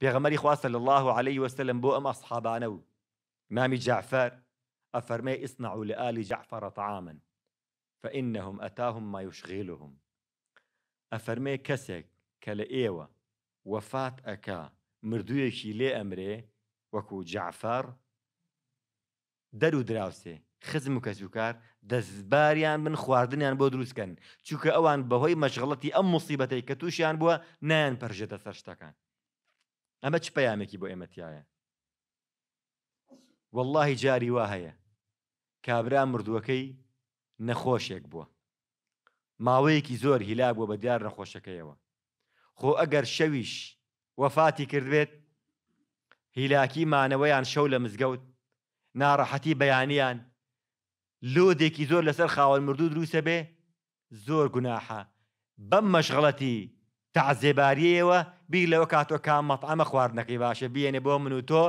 پێغەمەری خوا صلی الله عليه وسلم بۆ ئەم ئەسحابانە و مامی جعفەر ئەفەرمەی ئیسنعوا لآل جعفر طعاما فإنهم أتاهم ما يشغلهم ئەفەرمێ کەسێک کە لە ئێوە وەفات ئەکا مردوویەکی لێ ئەمرێ وەکو جعفەر دەر و خزم و کەسوکار من بن خواردنیان بۆ دروستکەن چووکە ئەوان بەهۆی مەشغڵەتی ئەم مصیبەتەی کە تووشیان بووە نیان پەرژێتە سەر شتەکان ئەمە چ پەیامێکی بۆ ئێمەتیایە واللهی جاری وا هەیە کابرا مردووەکەی نەخۆشێک بووە ماوەیەکی زۆر هیلا بووە بە دیار نەخۆشەکەیەوە خۆ ئەگەر شەویش وەفاتی کردوێت هیلاکی مانەوەیان شەو لە مزگەوت ناڕەحەتی بەیانیان لۆدێکی زۆر لەسەر خاوەن مردوو دروسە بێ زۆر گوناحە بەم مەشغڵەتی تعزێباریەوە بیر لەوە کاتۆ کام مەفعمە خواردنەکەی باشە بیێنێ بۆ من و تۆ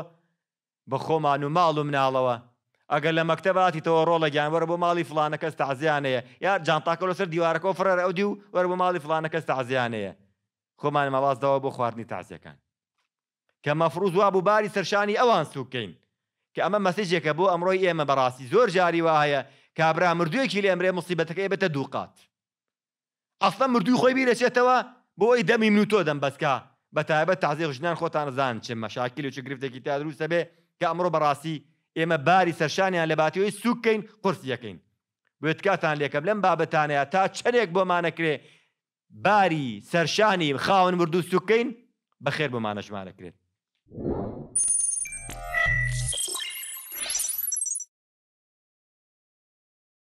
بە خۆمان و ماڵ و مناڵەوە ئەگەر لە مەکتتەباتی تەوە ڕۆڵە گیانوەرە بۆ ماڵی فلانە کەس تازیانەیە یا جانتاکە لەسەر دیوارەکە فرەر ئەودی و وەرە بۆ ماڵی فلانە کەس تازیانەیە خۆمان مەڵازداەوە بۆ خواردنی تازیەکان کە مەفروز وا بوو باری سەرشانی ئەوان سوکەین کە ئەمە مەسیجێکە بۆ ئەمڕۆی ئێمە بەڕاستی زۆر جاری وایە کابرا مردوویەکی لە ئەمرێ مصیبەتەکەی بێتە دووقات ئەفە مردووی خۆی بیرەچێتەوە بۆ ئەوی دەمی من و تۆ دەم بەسکە بە تایبەت تازیق ژنان خۆتان زان چ مەشاکیل و چ گرفتێکی تا دروستە بێ کە ئەمڕۆ بەڕاستی ئێمە باری سەرشانیان لە باتیەوەی سوکەین قرسیەکەین بێتکاتان لێکەم لەم بابەتانەیە تا چەندێک بۆمانەکرێ باری سەرشانی خاون مردوو سوکەین بەخێر بۆمانەشمانەکرێت.